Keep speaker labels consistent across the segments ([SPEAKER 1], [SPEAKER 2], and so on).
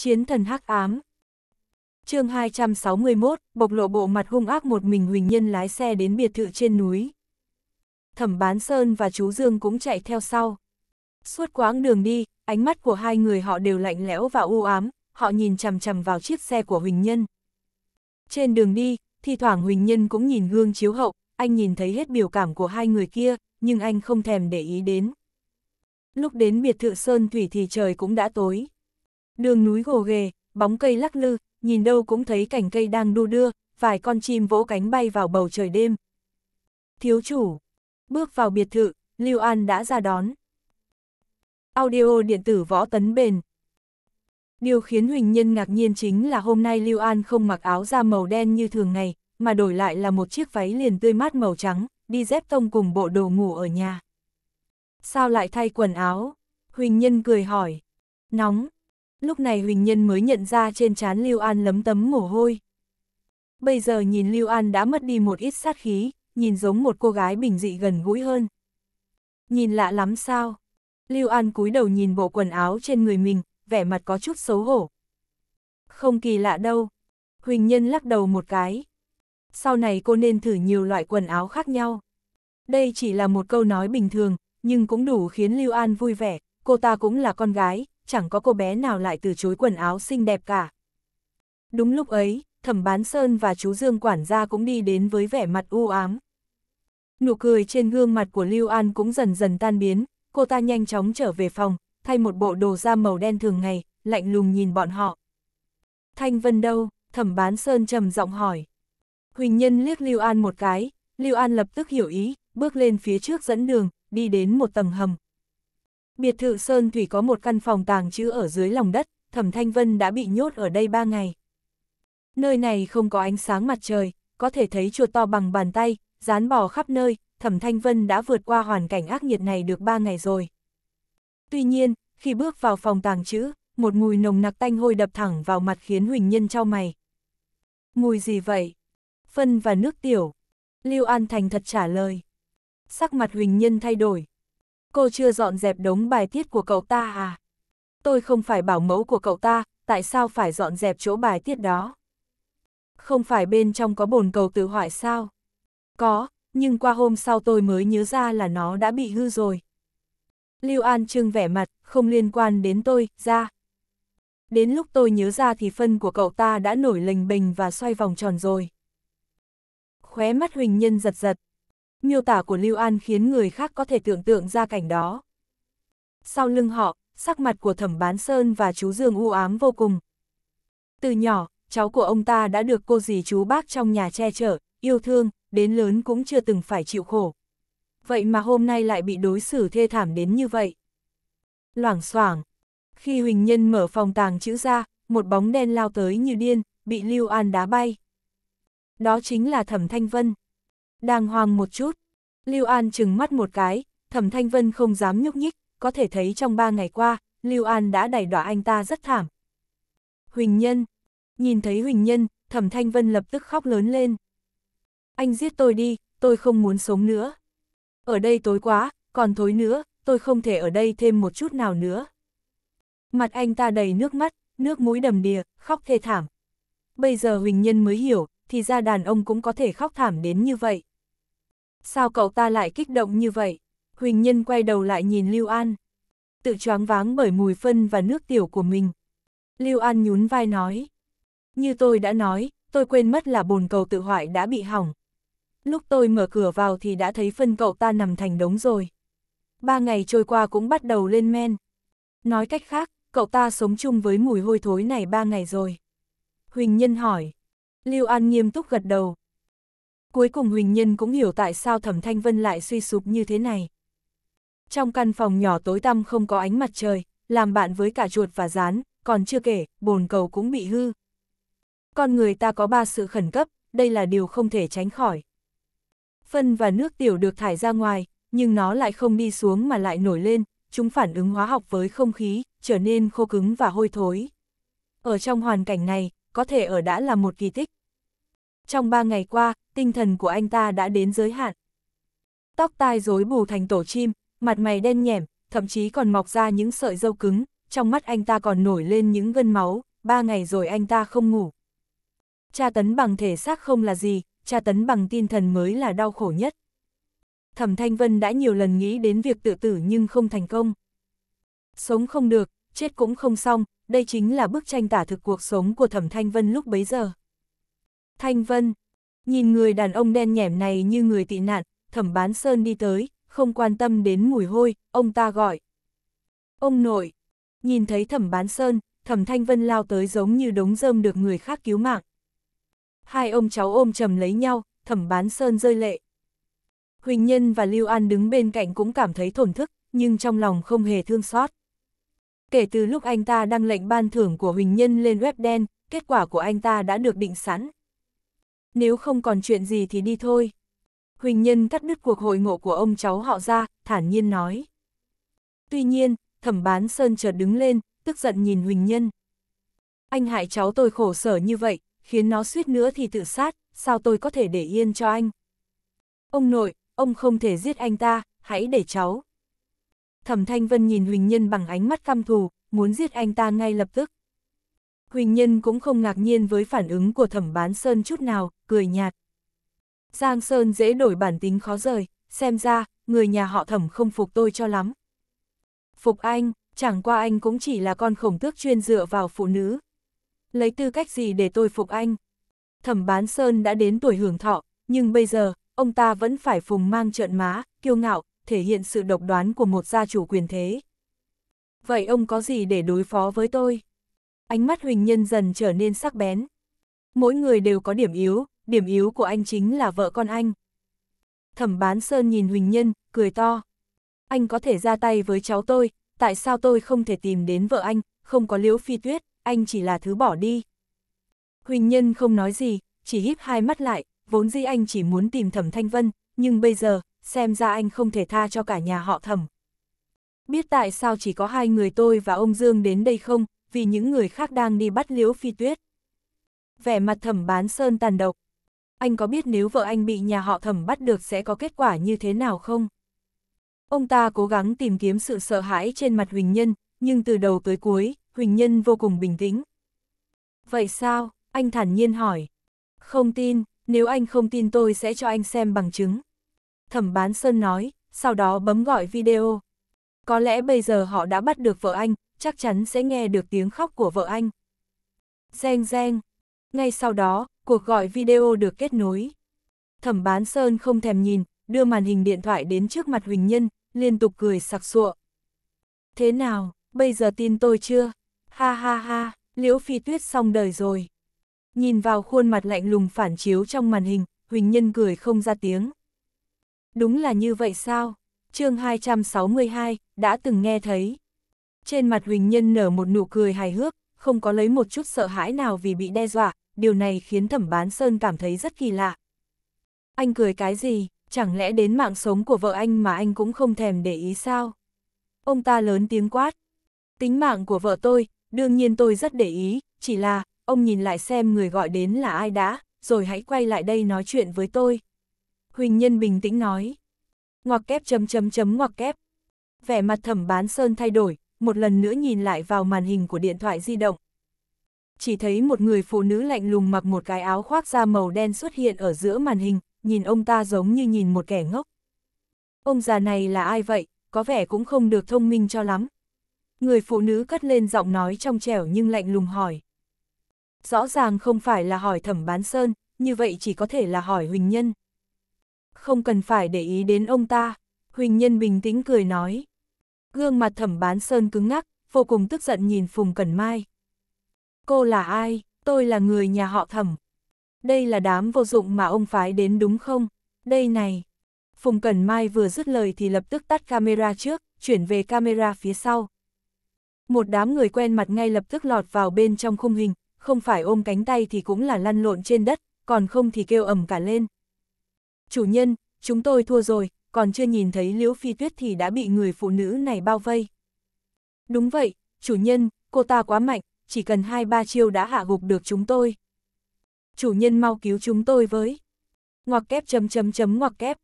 [SPEAKER 1] Chiến thần hắc ám. chương 261, bộc lộ bộ mặt hung ác một mình Huỳnh Nhân lái xe đến biệt thự trên núi. Thẩm Bán Sơn và chú Dương cũng chạy theo sau. Suốt quãng đường đi, ánh mắt của hai người họ đều lạnh lẽo và u ám, họ nhìn chằm chằm vào chiếc xe của Huỳnh Nhân. Trên đường đi, thi thoảng Huỳnh Nhân cũng nhìn gương chiếu hậu, anh nhìn thấy hết biểu cảm của hai người kia, nhưng anh không thèm để ý đến. Lúc đến biệt thự Sơn Thủy thì trời cũng đã tối. Đường núi gồ ghề, bóng cây lắc lư, nhìn đâu cũng thấy cảnh cây đang đu đưa, vài con chim vỗ cánh bay vào bầu trời đêm. Thiếu chủ, bước vào biệt thự, Lưu An đã ra đón. Audio điện tử võ tấn bền. Điều khiến Huỳnh Nhân ngạc nhiên chính là hôm nay Lưu An không mặc áo da màu đen như thường ngày, mà đổi lại là một chiếc váy liền tươi mát màu trắng, đi dép tông cùng bộ đồ ngủ ở nhà. Sao lại thay quần áo? Huỳnh Nhân cười hỏi. Nóng, Lúc này Huỳnh Nhân mới nhận ra trên trán Lưu An lấm tấm mồ hôi. Bây giờ nhìn Lưu An đã mất đi một ít sát khí, nhìn giống một cô gái bình dị gần gũi hơn. Nhìn lạ lắm sao? Lưu An cúi đầu nhìn bộ quần áo trên người mình, vẻ mặt có chút xấu hổ. Không kỳ lạ đâu. Huỳnh Nhân lắc đầu một cái. Sau này cô nên thử nhiều loại quần áo khác nhau. Đây chỉ là một câu nói bình thường, nhưng cũng đủ khiến Lưu An vui vẻ, cô ta cũng là con gái, chẳng có cô bé nào lại từ chối quần áo xinh đẹp cả. Đúng lúc ấy, thẩm bán sơn và chú Dương quản gia cũng đi đến với vẻ mặt u ám. Nụ cười trên gương mặt của Lưu An cũng dần dần tan biến, cô ta nhanh chóng trở về phòng, thay một bộ đồ da màu đen thường ngày, lạnh lùng nhìn bọn họ. Thanh Vân đâu? Thẩm bán sơn trầm giọng hỏi. Huỳnh Nhân liếc Lưu An một cái, Lưu An lập tức hiểu ý, bước lên phía trước dẫn đường, đi đến một tầng hầm. Biệt thự Sơn Thủy có một căn phòng tàng trữ ở dưới lòng đất, Thẩm Thanh Vân đã bị nhốt ở đây ba ngày. Nơi này không có ánh sáng mặt trời, có thể thấy chuột to bằng bàn tay, dán bò khắp nơi, Thẩm Thanh Vân đã vượt qua hoàn cảnh ác nhiệt này được ba ngày rồi. Tuy nhiên, khi bước vào phòng tàng trữ, một mùi nồng nặc tanh hôi đập thẳng vào mặt khiến Huỳnh Nhân trao mày. Mùi gì vậy? Phân và nước tiểu. Lưu An Thành thật trả lời. Sắc mặt Huỳnh Nhân thay đổi, cô chưa dọn dẹp đống bài tiết của cậu ta à? Tôi không phải bảo mẫu của cậu ta, tại sao phải dọn dẹp chỗ bài tiết đó? Không phải bên trong có bồn cầu tự hoại sao? Có, nhưng qua hôm sau tôi mới nhớ ra là nó đã bị hư rồi. Lưu An Trương vẻ mặt, không liên quan đến tôi, ra. Đến lúc tôi nhớ ra thì phân của cậu ta đã nổi lềnh bềnh và xoay vòng tròn rồi. Khóe mắt Huỳnh Nhân giật giật, Miêu tả của Lưu An khiến người khác có thể tưởng tượng ra cảnh đó. Sau lưng họ, sắc mặt của thẩm bán Sơn và chú Dương u ám vô cùng. Từ nhỏ, cháu của ông ta đã được cô dì chú bác trong nhà che chở, yêu thương, đến lớn cũng chưa từng phải chịu khổ. Vậy mà hôm nay lại bị đối xử thê thảm đến như vậy. Loảng xoảng Khi Huỳnh Nhân mở phòng tàng chữ ra, một bóng đen lao tới như điên, bị Lưu An đá bay. Đó chính là Thẩm Thanh Vân đang hoang một chút. Lưu An trừng mắt một cái, Thẩm Thanh Vân không dám nhúc nhích, có thể thấy trong ba ngày qua, Lưu An đã đẩy đọa anh ta rất thảm. Huỳnh Nhân. Nhìn thấy Huỳnh Nhân, Thẩm Thanh Vân lập tức khóc lớn lên. Anh giết tôi đi, tôi không muốn sống nữa. Ở đây tối quá, còn thối nữa, tôi không thể ở đây thêm một chút nào nữa. Mặt anh ta đầy nước mắt, nước mũi đầm đìa, khóc thê thảm. Bây giờ Huỳnh Nhân mới hiểu, thì ra đàn ông cũng có thể khóc thảm đến như vậy. Sao cậu ta lại kích động như vậy? Huỳnh Nhân quay đầu lại nhìn Lưu An. Tự choáng váng bởi mùi phân và nước tiểu của mình. Lưu An nhún vai nói. Như tôi đã nói, tôi quên mất là bồn cầu tự hoại đã bị hỏng. Lúc tôi mở cửa vào thì đã thấy phân cậu ta nằm thành đống rồi. Ba ngày trôi qua cũng bắt đầu lên men. Nói cách khác, cậu ta sống chung với mùi hôi thối này ba ngày rồi. Huỳnh Nhân hỏi. Lưu An nghiêm túc gật đầu, Cuối cùng Huỳnh Nhân cũng hiểu tại sao Thẩm Thanh Vân lại suy sụp như thế này. Trong căn phòng nhỏ tối tăm không có ánh mặt trời, làm bạn với cả chuột và rán, còn chưa kể, bồn cầu cũng bị hư. Con người ta có ba sự khẩn cấp, đây là điều không thể tránh khỏi. Phân và nước tiểu được thải ra ngoài, nhưng nó lại không đi xuống mà lại nổi lên, chúng phản ứng hóa học với không khí, trở nên khô cứng và hôi thối. Ở trong hoàn cảnh này, có thể ở đã là một kỳ tích, trong ba ngày qua, tinh thần của anh ta đã đến giới hạn. Tóc tai rối bù thành tổ chim, mặt mày đen nhẻm, thậm chí còn mọc ra những sợi dâu cứng, trong mắt anh ta còn nổi lên những gân máu, ba ngày rồi anh ta không ngủ. Tra tấn bằng thể xác không là gì, tra tấn bằng tinh thần mới là đau khổ nhất. Thẩm Thanh Vân đã nhiều lần nghĩ đến việc tự tử nhưng không thành công. Sống không được, chết cũng không xong, đây chính là bức tranh tả thực cuộc sống của Thẩm Thanh Vân lúc bấy giờ. Thanh Vân. Nhìn người đàn ông đen nhẻm này như người tị nạn, thẩm bán sơn đi tới, không quan tâm đến mùi hôi, ông ta gọi. Ông nội. Nhìn thấy thẩm bán sơn, thẩm Thanh Vân lao tới giống như đống rơm được người khác cứu mạng. Hai ông cháu ôm chầm lấy nhau, thẩm bán sơn rơi lệ. Huỳnh Nhân và Lưu An đứng bên cạnh cũng cảm thấy thổn thức, nhưng trong lòng không hề thương xót. Kể từ lúc anh ta đăng lệnh ban thưởng của Huỳnh Nhân lên web đen, kết quả của anh ta đã được định sẵn. Nếu không còn chuyện gì thì đi thôi. Huỳnh Nhân cắt đứt cuộc hội ngộ của ông cháu họ ra, thản nhiên nói. Tuy nhiên, thẩm bán Sơn chợt đứng lên, tức giận nhìn Huỳnh Nhân. Anh hại cháu tôi khổ sở như vậy, khiến nó suýt nữa thì tự sát, sao tôi có thể để yên cho anh? Ông nội, ông không thể giết anh ta, hãy để cháu. Thẩm Thanh Vân nhìn Huỳnh Nhân bằng ánh mắt căm thù, muốn giết anh ta ngay lập tức. Huỳnh Nhân cũng không ngạc nhiên với phản ứng của thẩm bán Sơn chút nào, cười nhạt. Giang Sơn dễ đổi bản tính khó rời, xem ra, người nhà họ thẩm không phục tôi cho lắm. Phục anh, chẳng qua anh cũng chỉ là con khổng tước chuyên dựa vào phụ nữ. Lấy tư cách gì để tôi phục anh? Thẩm bán Sơn đã đến tuổi hưởng thọ, nhưng bây giờ, ông ta vẫn phải phùng mang trợn má, kiêu ngạo, thể hiện sự độc đoán của một gia chủ quyền thế. Vậy ông có gì để đối phó với tôi? Ánh mắt Huỳnh Nhân dần trở nên sắc bén. Mỗi người đều có điểm yếu, điểm yếu của anh chính là vợ con anh. Thẩm bán Sơn nhìn Huỳnh Nhân, cười to. Anh có thể ra tay với cháu tôi, tại sao tôi không thể tìm đến vợ anh, không có liễu phi tuyết, anh chỉ là thứ bỏ đi. Huỳnh Nhân không nói gì, chỉ híp hai mắt lại, vốn dĩ anh chỉ muốn tìm thẩm Thanh Vân, nhưng bây giờ, xem ra anh không thể tha cho cả nhà họ thẩm. Biết tại sao chỉ có hai người tôi và ông Dương đến đây không, vì những người khác đang đi bắt liễu phi tuyết. Vẻ mặt thẩm bán sơn tàn độc. Anh có biết nếu vợ anh bị nhà họ thẩm bắt được sẽ có kết quả như thế nào không? Ông ta cố gắng tìm kiếm sự sợ hãi trên mặt Huỳnh Nhân, nhưng từ đầu tới cuối, Huỳnh Nhân vô cùng bình tĩnh. Vậy sao? Anh thản nhiên hỏi. Không tin, nếu anh không tin tôi sẽ cho anh xem bằng chứng. Thẩm bán Sơn nói, sau đó bấm gọi video. Có lẽ bây giờ họ đã bắt được vợ anh, chắc chắn sẽ nghe được tiếng khóc của vợ anh. Reng reng. Ngay sau đó, cuộc gọi video được kết nối. Thẩm bán Sơn không thèm nhìn, đưa màn hình điện thoại đến trước mặt Huỳnh Nhân, liên tục cười sặc sụa. Thế nào, bây giờ tin tôi chưa? Ha ha ha, liễu phi tuyết xong đời rồi. Nhìn vào khuôn mặt lạnh lùng phản chiếu trong màn hình, Huỳnh Nhân cười không ra tiếng. Đúng là như vậy sao? chương 262, đã từng nghe thấy. Trên mặt Huỳnh Nhân nở một nụ cười hài hước, không có lấy một chút sợ hãi nào vì bị đe dọa, điều này khiến thẩm bán Sơn cảm thấy rất kỳ lạ. Anh cười cái gì, chẳng lẽ đến mạng sống của vợ anh mà anh cũng không thèm để ý sao? Ông ta lớn tiếng quát. Tính mạng của vợ tôi, đương nhiên tôi rất để ý, chỉ là, ông nhìn lại xem người gọi đến là ai đã, rồi hãy quay lại đây nói chuyện với tôi. Huỳnh Nhân bình tĩnh nói. Ngoặc kép chấm chấm chấm ngoặc kép. Vẻ mặt thẩm bán Sơn thay đổi, một lần nữa nhìn lại vào màn hình của điện thoại di động. Chỉ thấy một người phụ nữ lạnh lùng mặc một cái áo khoác da màu đen xuất hiện ở giữa màn hình, nhìn ông ta giống như nhìn một kẻ ngốc. Ông già này là ai vậy, có vẻ cũng không được thông minh cho lắm. Người phụ nữ cất lên giọng nói trong trẻo nhưng lạnh lùng hỏi. Rõ ràng không phải là hỏi thẩm bán sơn, như vậy chỉ có thể là hỏi Huỳnh Nhân. Không cần phải để ý đến ông ta, Huỳnh Nhân bình tĩnh cười nói, Gương mặt thẩm bán sơn cứng ngắc, vô cùng tức giận nhìn Phùng Cẩn Mai. Cô là ai? Tôi là người nhà họ thẩm. Đây là đám vô dụng mà ông phái đến đúng không? Đây này. Phùng Cẩn Mai vừa dứt lời thì lập tức tắt camera trước, chuyển về camera phía sau. Một đám người quen mặt ngay lập tức lọt vào bên trong khung hình, không phải ôm cánh tay thì cũng là lăn lộn trên đất, còn không thì kêu ầm cả lên. Chủ nhân, chúng tôi thua rồi, còn chưa nhìn thấy Liễu Phi Tuyết thì đã bị người phụ nữ này bao vây. Đúng vậy, chủ nhân, cô ta quá mạnh, chỉ cần hai ba chiêu đã hạ gục được chúng tôi. Chủ nhân mau cứu chúng tôi với. Ngoặc kép chấm chấm chấm ngoặc kép.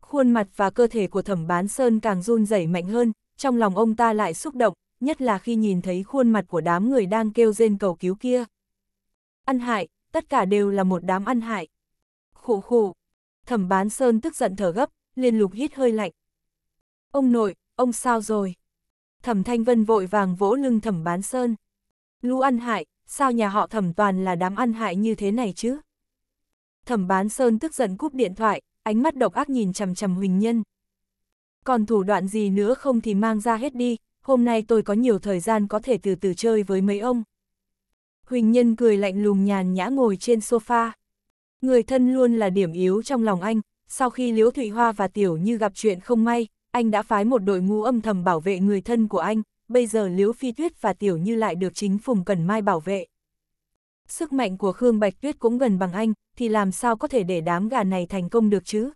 [SPEAKER 1] Khuôn mặt và cơ thể của thẩm bán sơn càng run rẩy mạnh hơn, trong lòng ông ta lại xúc động, nhất là khi nhìn thấy khuôn mặt của đám người đang kêu rên cầu cứu kia. Ăn hại, tất cả đều là một đám ăn hại. Khụ khụ. Thẩm bán sơn tức giận thở gấp, liên lục hít hơi lạnh. Ông nội, ông sao rồi? Thẩm Thanh Vân vội vàng vỗ lưng thẩm bán sơn. Lũ ăn hại, sao nhà họ thẩm toàn là đám ăn hại như thế này chứ? Thẩm bán sơn tức giận cúp điện thoại, ánh mắt độc ác nhìn chầm chầm Huỳnh Nhân. Còn thủ đoạn gì nữa không thì mang ra hết đi, hôm nay tôi có nhiều thời gian có thể từ từ chơi với mấy ông. Huỳnh Nhân cười lạnh lùng nhàn nhã ngồi trên sofa. Người thân luôn là điểm yếu trong lòng anh, sau khi Liễu Thụy Hoa và Tiểu Như gặp chuyện không may, anh đã phái một đội ngũ âm thầm bảo vệ người thân của anh, bây giờ Liễu Phi Tuyết và Tiểu Như lại được chính Phùng Cần Mai bảo vệ. Sức mạnh của Khương Bạch Tuyết cũng gần bằng anh, thì làm sao có thể để đám gà này thành công được chứ?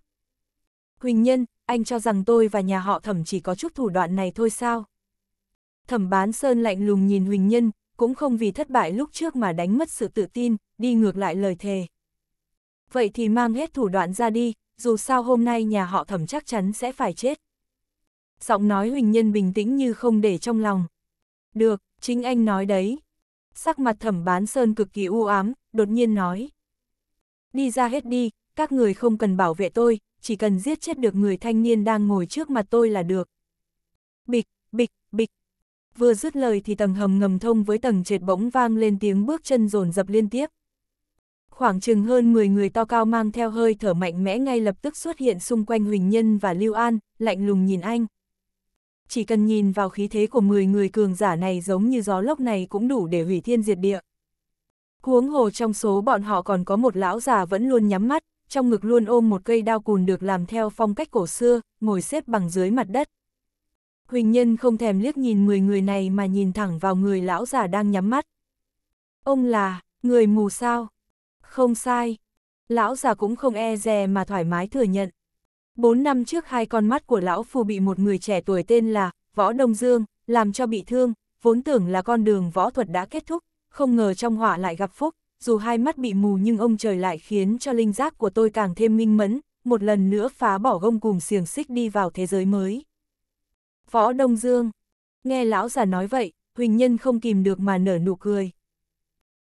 [SPEAKER 1] Huỳnh Nhân, anh cho rằng tôi và nhà họ thẩm chỉ có chút thủ đoạn này thôi sao? Thẩm bán Sơn lạnh lùng nhìn Huỳnh Nhân, cũng không vì thất bại lúc trước mà đánh mất sự tự tin, đi ngược lại lời thề. Vậy thì mang hết thủ đoạn ra đi, dù sao hôm nay nhà họ thẩm chắc chắn sẽ phải chết. Giọng nói Huỳnh Nhân bình tĩnh như không để trong lòng. Được, chính anh nói đấy. Sắc mặt thẩm bán sơn cực kỳ u ám, đột nhiên nói. Đi ra hết đi, các người không cần bảo vệ tôi, chỉ cần giết chết được người thanh niên đang ngồi trước mặt tôi là được. Bịch, bịch, bịch. Vừa dứt lời thì tầng hầm ngầm thông với tầng trệt bỗng vang lên tiếng bước chân rồn dập liên tiếp khoảng chừng hơn 10 người to cao mang theo hơi thở mạnh mẽ ngay lập tức xuất hiện xung quanh Huỳnh Nhân và Lưu An, lạnh lùng nhìn anh. Chỉ cần nhìn vào khí thế của 10 người cường giả này giống như gió lốc này cũng đủ để hủy thiên diệt địa. Huống hồ trong số bọn họ còn có một lão già vẫn luôn nhắm mắt, trong ngực luôn ôm một cây đao cùn được làm theo phong cách cổ xưa, ngồi xếp bằng dưới mặt đất. Huỳnh Nhân không thèm liếc nhìn 10 người này mà nhìn thẳng vào người lão già đang nhắm mắt. Ông là, người mù sao? Không sai. Lão già cũng không e dè mà thoải mái thừa nhận. Bốn năm trước hai con mắt của lão phù bị một người trẻ tuổi tên là Võ Đông Dương, làm cho bị thương, vốn tưởng là con đường võ thuật đã kết thúc, không ngờ trong họa lại gặp phúc, dù hai mắt bị mù nhưng ông trời lại khiến cho linh giác của tôi càng thêm minh mẫn, một lần nữa phá bỏ gông cùng xiềng xích đi vào thế giới mới. Võ Đông Dương Nghe lão già nói vậy, Huỳnh Nhân không kìm được mà nở nụ cười.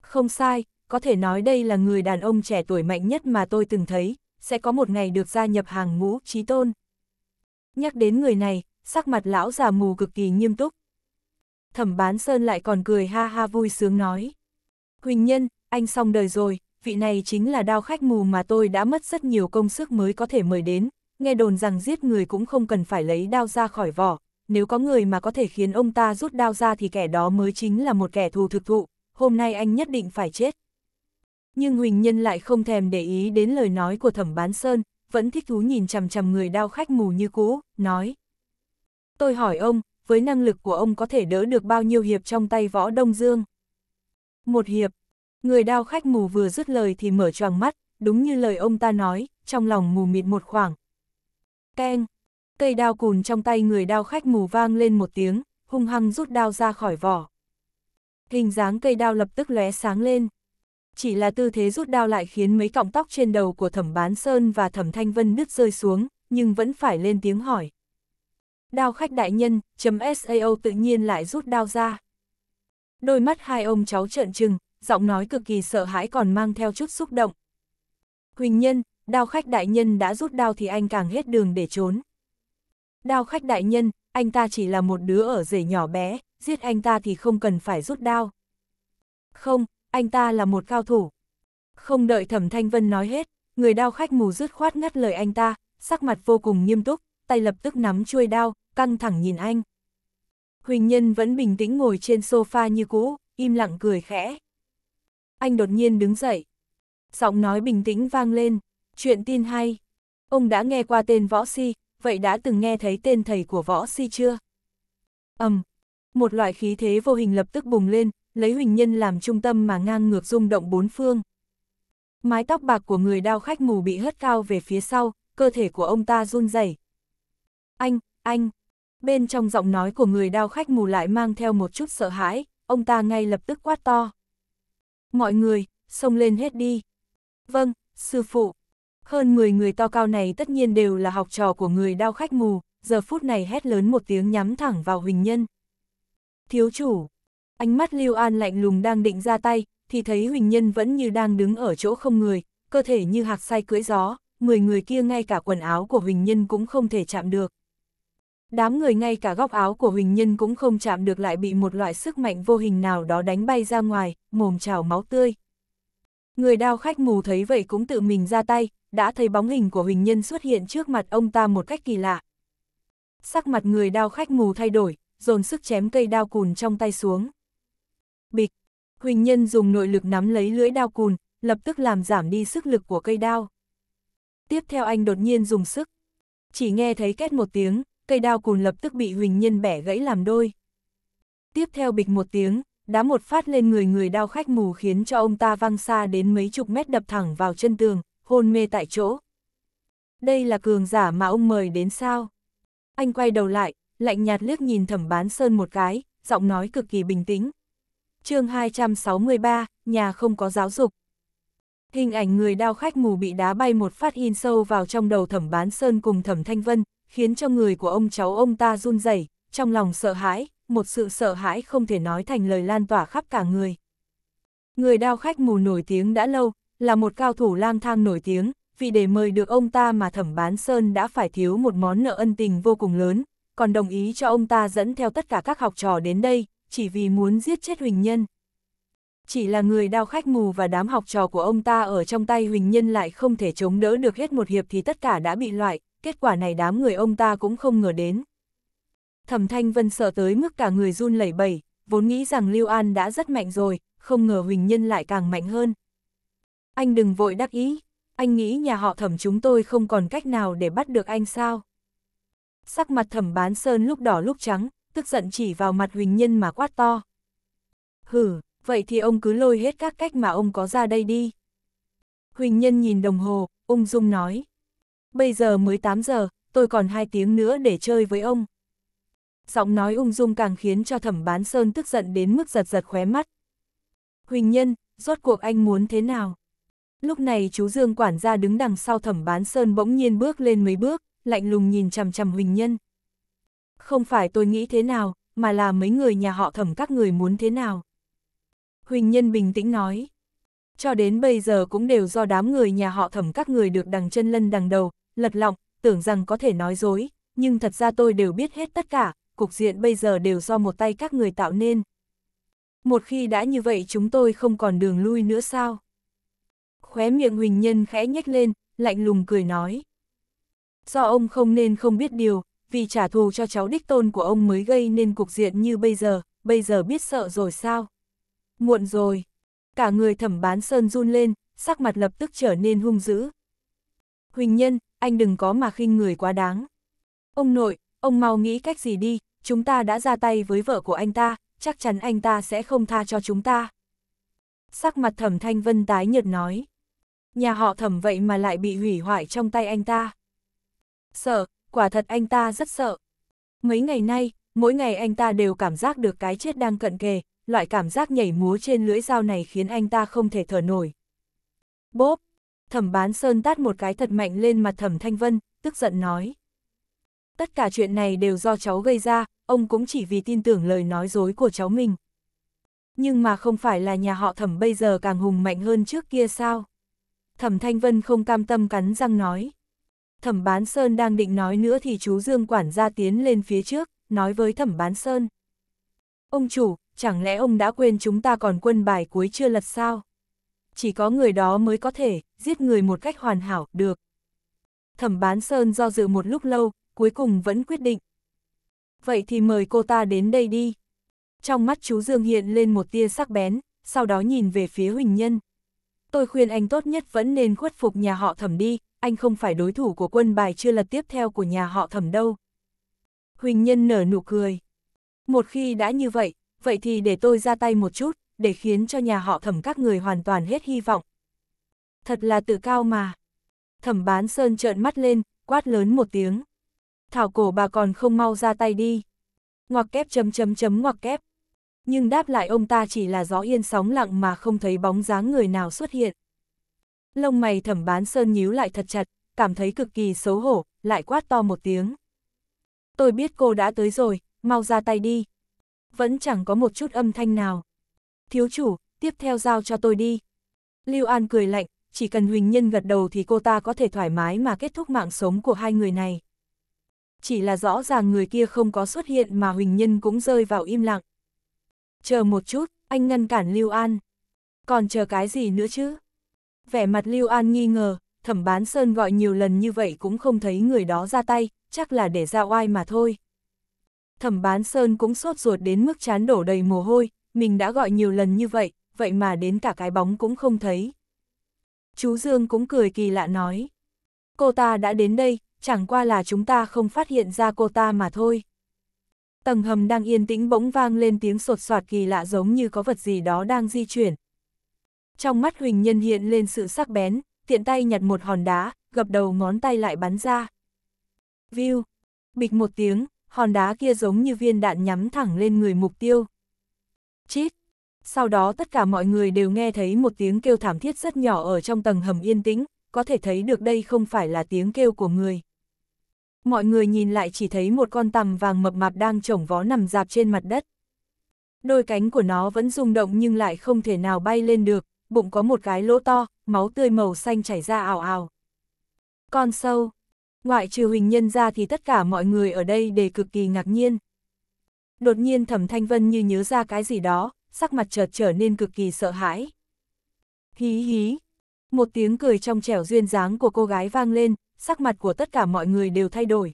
[SPEAKER 1] Không sai, có thể nói đây là người đàn ông trẻ tuổi mạnh nhất mà tôi từng thấy, sẽ có một ngày được gia nhập hàng ngũ trí tôn. Nhắc đến người này, sắc mặt lão già mù cực kỳ nghiêm túc. Thẩm bán Sơn lại còn cười ha ha vui sướng nói. Huỳnh nhân, anh xong đời rồi, vị này chính là đao khách mù mà tôi đã mất rất nhiều công sức mới có thể mời đến, nghe đồn rằng giết người cũng không cần phải lấy đao ra khỏi vỏ, nếu có người mà có thể khiến ông ta rút đao ra thì kẻ đó mới chính là một kẻ thù thực thụ, hôm nay anh nhất định phải chết nhưng Huỳnh Nhân lại không thèm để ý đến lời nói của thẩm bán Sơn, vẫn thích thú nhìn chằm chằm người đao khách mù như cũ, nói. Tôi hỏi ông, với năng lực của ông có thể đỡ được bao nhiêu hiệp trong tay võ Đông Dương? Một hiệp, người đao khách mù vừa dứt lời thì mở choàng mắt, đúng như lời ông ta nói, trong lòng mù mịt một khoảng. Keng, cây đao cùn trong tay người đao khách mù vang lên một tiếng, hung hăng rút đao ra khỏi vỏ. Hình dáng cây đao lập tức lóe sáng lên chỉ là tư thế rút đao lại khiến mấy cọng tóc trên đầu của thẩm bán sơn và thẩm thanh vân nứt rơi xuống, nhưng vẫn phải lên tiếng hỏi. Đao khách đại nhân, chấm SAO tự nhiên lại rút đao ra. Đôi mắt hai ông cháu trợn trừng, giọng nói cực kỳ sợ hãi còn mang theo chút xúc động. Huỳnh nhân, đao khách đại nhân đã rút đao thì anh càng hết đường để trốn. Đao khách đại nhân, anh ta chỉ là một đứa ở rể nhỏ bé, giết anh ta thì không cần phải rút đao. Không, anh ta là một cao thủ. Không đợi thẩm thanh vân nói hết, người đao khách mù rứt khoát ngắt lời anh ta, sắc mặt vô cùng nghiêm túc, tay lập tức nắm chuôi đao, căng thẳng nhìn anh. Huỳnh Nhân vẫn bình tĩnh ngồi trên sofa như cũ, im lặng cười khẽ. Anh đột nhiên đứng dậy. Giọng nói bình tĩnh vang lên, chuyện tin hay. Ông đã nghe qua tên võ si, vậy đã từng nghe thấy tên thầy của võ si chưa? ầm um, một loại khí thế vô hình lập tức bùng lên, lấy huỳnh nhân làm trung tâm mà ngang ngược rung động bốn phương. Mái tóc bạc của người đao khách mù bị hất cao về phía sau, cơ thể của ông ta run rẩy. Anh, anh, bên trong giọng nói của người đao khách mù lại mang theo một chút sợ hãi, ông ta ngay lập tức quát to. Mọi người, xông lên hết đi. Vâng, sư phụ. Hơn 10 người to cao này tất nhiên đều là học trò của người đao khách mù, giờ phút này hét lớn một tiếng nhắm thẳng vào Huỳnh Nhân. Thiếu chủ, Ánh mắt Lưu An lạnh lùng đang định ra tay, thì thấy Huỳnh Nhân vẫn như đang đứng ở chỗ không người, cơ thể như hạc say cưỡi gió, Mười người kia ngay cả quần áo của Huỳnh Nhân cũng không thể chạm được. Đám người ngay cả góc áo của Huỳnh Nhân cũng không chạm được lại bị một loại sức mạnh vô hình nào đó đánh bay ra ngoài, mồm trào máu tươi. Người đao khách mù thấy vậy cũng tự mình ra tay, đã thấy bóng hình của Huỳnh Nhân xuất hiện trước mặt ông ta một cách kỳ lạ. Sắc mặt người đao khách mù thay đổi, dồn sức chém cây đao cùn trong tay xuống. Bịch, Huỳnh Nhân dùng nội lực nắm lấy lưỡi đao cùn, lập tức làm giảm đi sức lực của cây đao. Tiếp theo anh đột nhiên dùng sức. Chỉ nghe thấy két một tiếng, cây đao cùn lập tức bị Huỳnh Nhân bẻ gãy làm đôi. Tiếp theo bịch một tiếng, đá một phát lên người người đao khách mù khiến cho ông ta văng xa đến mấy chục mét đập thẳng vào chân tường, hôn mê tại chỗ. Đây là cường giả mà ông mời đến sao? Anh quay đầu lại, lạnh nhạt liếc nhìn thẩm bán sơn một cái, giọng nói cực kỳ bình tĩnh chương 263, nhà không có giáo dục. Hình ảnh người đao khách mù bị đá bay một phát in sâu vào trong đầu thẩm bán sơn cùng thẩm thanh vân, khiến cho người của ông cháu ông ta run rẩy trong lòng sợ hãi, một sự sợ hãi không thể nói thành lời lan tỏa khắp cả người. Người đao khách mù nổi tiếng đã lâu, là một cao thủ lang thang nổi tiếng, vì để mời được ông ta mà thẩm bán sơn đã phải thiếu một món nợ ân tình vô cùng lớn, còn đồng ý cho ông ta dẫn theo tất cả các học trò đến đây, chỉ vì muốn giết chết Huỳnh Nhân. Chỉ là người đao khách mù và đám học trò của ông ta ở trong tay Huỳnh Nhân lại không thể chống đỡ được hết một hiệp thì tất cả đã bị loại, kết quả này đám người ông ta cũng không ngờ đến. Thẩm Thanh Vân sợ tới mức cả người run lẩy bẩy, vốn nghĩ rằng Lưu An đã rất mạnh rồi, không ngờ Huỳnh Nhân lại càng mạnh hơn. Anh đừng vội đắc ý, anh nghĩ nhà họ thẩm chúng tôi không còn cách nào để bắt được anh sao? Sắc mặt thẩm bán sơn lúc đỏ lúc trắng, tức giận chỉ vào mặt Huỳnh Nhân mà quát to. Hử, vậy thì ông cứ lôi hết các cách mà ông có ra đây đi. Huỳnh Nhân nhìn đồng hồ, ung dung nói. Bây giờ mới 8 giờ, tôi còn 2 tiếng nữa để chơi với ông. Giọng nói ung dung càng khiến cho thẩm bán sơn tức giận đến mức giật giật khóe mắt. Huỳnh Nhân, rốt cuộc anh muốn thế nào? Lúc này chú Dương quản gia đứng đằng sau thẩm bán sơn bỗng nhiên bước lên mấy bước, lạnh lùng nhìn chằm chằm Huỳnh Nhân. Không phải tôi nghĩ thế nào, mà là mấy người nhà họ thẩm các người muốn thế nào. Huỳnh Nhân bình tĩnh nói. Cho đến bây giờ cũng đều do đám người nhà họ thẩm các người được đằng chân lân đằng đầu, lật lọng, tưởng rằng có thể nói dối, nhưng thật ra tôi đều biết hết tất cả, cục diện bây giờ đều do một tay các người tạo nên. Một khi đã như vậy chúng tôi không còn đường lui nữa sao? Khóe miệng Huỳnh Nhân khẽ nhếch lên, lạnh lùng cười nói. Do ông không nên không biết điều, vì trả thù cho cháu đích tôn của ông mới gây nên cục diện như bây giờ, bây giờ biết sợ rồi sao? Muộn rồi. Cả người thẩm bán sơn run lên, sắc mặt lập tức trở nên hung dữ. Huỳnh nhân, anh đừng có mà khinh người quá đáng. Ông nội, ông mau nghĩ cách gì đi, chúng ta đã ra tay với vợ của anh ta, chắc chắn anh ta sẽ không tha cho chúng ta. Sắc mặt thẩm thanh vân tái nhợt nói. Nhà họ thẩm vậy mà lại bị hủy hoại trong tay anh ta. Sợ, quả thật anh ta rất sợ. Mấy ngày nay, mỗi ngày anh ta đều cảm giác được cái chết đang cận kề, loại cảm giác nhảy múa trên lưỡi dao này khiến anh ta không thể thở nổi. Bốp! Thẩm bán sơn tát một cái thật mạnh lên mặt thẩm thanh vân, tức giận nói. Tất cả chuyện này đều do cháu gây ra, ông cũng chỉ vì tin tưởng lời nói dối của cháu mình. Nhưng mà không phải là nhà họ thẩm bây giờ càng hùng mạnh hơn trước kia sao? Thẩm Thanh Vân không cam tâm cắn răng nói thẩm bán Sơn đang định nói nữa thì chú Dương quản gia tiến lên phía trước, nói với thẩm bán Sơn. Ông chủ, chẳng lẽ ông đã quên chúng ta còn quân bài cuối chưa lật sao? Chỉ có người đó mới có thể, giết người một cách hoàn hảo, được. Thẩm bán Sơn do dự một lúc lâu, cuối cùng vẫn quyết định. Vậy thì mời cô ta đến đây đi. Trong mắt chú Dương hiện lên một tia sắc bén, sau đó nhìn về phía Huỳnh Nhân. Tôi khuyên anh tốt nhất vẫn nên khuất phục nhà họ thẩm đi, anh không phải đối thủ của quân bài chưa lật tiếp theo của nhà họ thẩm đâu. Huỳnh Nhân nở nụ cười. Một khi đã như vậy, vậy thì để tôi ra tay một chút, để khiến cho nhà họ thẩm các người hoàn toàn hết hy vọng. Thật là tự cao mà. Thẩm bán sơn trợn mắt lên, quát lớn một tiếng. Thảo cổ bà còn không mau ra tay đi. Ngoặc kép chấm chấm chấm ngoặc kép. Nhưng đáp lại ông ta chỉ là gió yên sóng lặng mà không thấy bóng dáng người nào xuất hiện lông mày thẩm bán sơn nhíu lại thật chặt, cảm thấy cực kỳ xấu hổ, lại quát to một tiếng. Tôi biết cô đã tới rồi, mau ra tay đi. Vẫn chẳng có một chút âm thanh nào. Thiếu chủ, tiếp theo giao cho tôi đi. Lưu An cười lạnh, chỉ cần Huỳnh Nhân gật đầu thì cô ta có thể thoải mái mà kết thúc mạng sống của hai người này. Chỉ là rõ ràng người kia không có xuất hiện mà Huỳnh Nhân cũng rơi vào im lặng. Chờ một chút, anh ngăn cản Lưu An. Còn chờ cái gì nữa chứ? vẻ mặt Lưu An nghi ngờ, thẩm bán Sơn gọi nhiều lần như vậy cũng không thấy người đó ra tay, chắc là để ra oai mà thôi. Thẩm bán Sơn cũng sốt ruột đến mức chán đổ đầy mồ hôi, mình đã gọi nhiều lần như vậy, vậy mà đến cả cái bóng cũng không thấy. Chú Dương cũng cười kỳ lạ nói. Cô ta đã đến đây, chẳng qua là chúng ta không phát hiện ra cô ta mà thôi. Tầng hầm đang yên tĩnh bỗng vang lên tiếng sột soạt kỳ lạ giống như có vật gì đó đang di chuyển, trong mắt Huỳnh Nhân hiện lên sự sắc bén, tiện tay nhặt một hòn đá, gập đầu ngón tay lại bắn ra. View! Bịch một tiếng, hòn đá kia giống như viên đạn nhắm thẳng lên người mục tiêu. Chít! Sau đó tất cả mọi người đều nghe thấy một tiếng kêu thảm thiết rất nhỏ ở trong tầng hầm yên tĩnh, có thể thấy được đây không phải là tiếng kêu của người. Mọi người nhìn lại chỉ thấy một con tằm vàng mập mạp đang chổng vó nằm dạp trên mặt đất. Đôi cánh của nó vẫn rung động nhưng lại không thể nào bay lên được, bụng có một cái lỗ to, máu tươi màu xanh chảy ra ảo ảo. Con sâu, ngoại trừ Huỳnh Nhân ra thì tất cả mọi người ở đây đều cực kỳ ngạc nhiên. Đột nhiên Thẩm Thanh Vân như nhớ ra cái gì đó, sắc mặt chợt trở nên cực kỳ sợ hãi. Hí hí, một tiếng cười trong trẻo duyên dáng của cô gái vang lên, sắc mặt của tất cả mọi người đều thay đổi.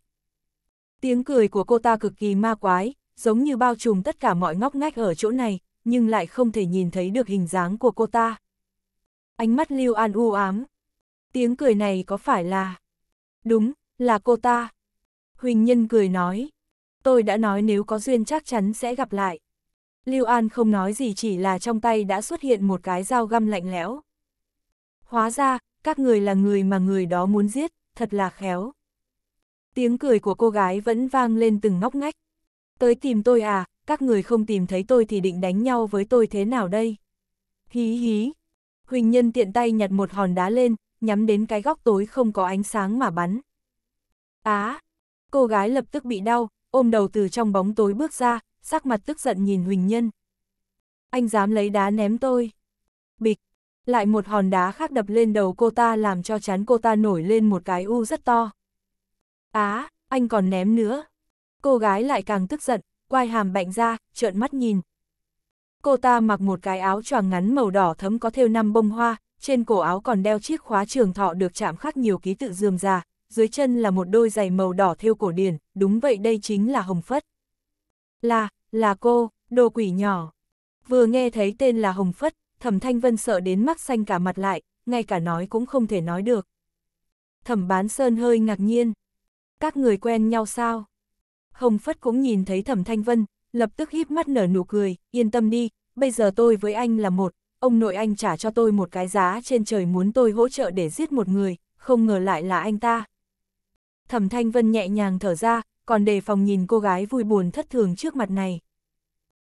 [SPEAKER 1] Tiếng cười của cô ta cực kỳ ma quái, giống như bao trùm tất cả mọi ngóc ngách ở chỗ này, nhưng lại không thể nhìn thấy được hình dáng của cô ta. Ánh mắt Lưu An u ám. Tiếng cười này có phải là... Đúng, là cô ta. Huỳnh Nhân cười nói. Tôi đã nói nếu có duyên chắc chắn sẽ gặp lại. Lưu An không nói gì chỉ là trong tay đã xuất hiện một cái dao găm lạnh lẽo. Hóa ra, các người là người mà người đó muốn giết, thật là khéo. Tiếng cười của cô gái vẫn vang lên từng ngóc ngách. Tới tìm tôi à, các người không tìm thấy tôi thì định đánh nhau với tôi thế nào đây? Hí hí. Huỳnh Nhân tiện tay nhặt một hòn đá lên, nhắm đến cái góc tối không có ánh sáng mà bắn. Á! À, cô gái lập tức bị đau, ôm đầu từ trong bóng tối bước ra, sắc mặt tức giận nhìn Huỳnh Nhân. Anh dám lấy đá ném tôi. Bịch! Lại một hòn đá khác đập lên đầu cô ta làm cho chán cô ta nổi lên một cái u rất to. Á! À, anh còn ném nữa. Cô gái lại càng tức giận, quai hàm bạnh ra, trợn mắt nhìn, cô ta mặc một cái áo choàng ngắn màu đỏ thấm có thêu năm bông hoa, trên cổ áo còn đeo chiếc khóa trường thọ được chạm khắc nhiều ký tự dườm già, dưới chân là một đôi giày màu đỏ thêu cổ điển, đúng vậy đây chính là Hồng Phất. Là, là cô, đồ quỷ nhỏ. Vừa nghe thấy tên là Hồng Phất, Thẩm Thanh Vân sợ đến mắt xanh cả mặt lại, ngay cả nói cũng không thể nói được. Thẩm Bán Sơn hơi ngạc nhiên. Các người quen nhau sao? Hồng Phất cũng nhìn thấy Thẩm Thanh Vân, lập tức híp mắt nở nụ cười, yên tâm đi, bây giờ tôi với anh là một, ông nội anh trả cho tôi một cái giá trên trời muốn tôi hỗ trợ để giết một người, không ngờ lại là anh ta. Thẩm Thanh Vân nhẹ nhàng thở ra, còn đề phòng nhìn cô gái vui buồn thất thường trước mặt này.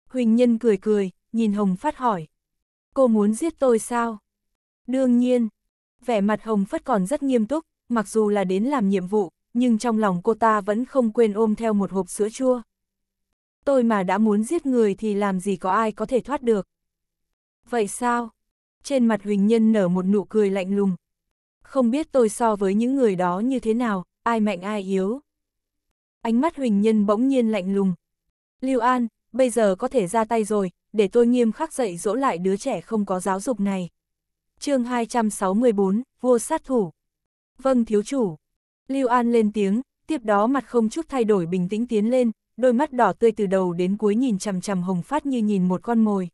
[SPEAKER 1] Huỳnh Nhân cười cười, nhìn Hồng Phát hỏi. Cô muốn giết tôi sao? Đương nhiên. Vẻ mặt Hồng Phất còn rất nghiêm túc, mặc dù là đến làm nhiệm vụ, nhưng trong lòng cô ta vẫn không quên ôm theo một hộp sữa chua. Tôi mà đã muốn giết người thì làm gì có ai có thể thoát được. Vậy sao? Trên mặt Huỳnh Nhân nở một nụ cười lạnh lùng. Không biết tôi so với những người đó như thế nào, ai mạnh ai yếu. Ánh mắt Huỳnh Nhân bỗng nhiên lạnh lùng. Lưu An, bây giờ có thể ra tay rồi, để tôi nghiêm khắc dạy dỗ lại đứa trẻ không có giáo dục này. chương 264, vua sát thủ. Vâng thiếu chủ. Lưu An lên tiếng, tiếp đó mặt không chút thay đổi bình tĩnh tiến lên, đôi mắt đỏ tươi từ đầu đến cuối nhìn chằm chằm Hồng Phát như nhìn một con mồi.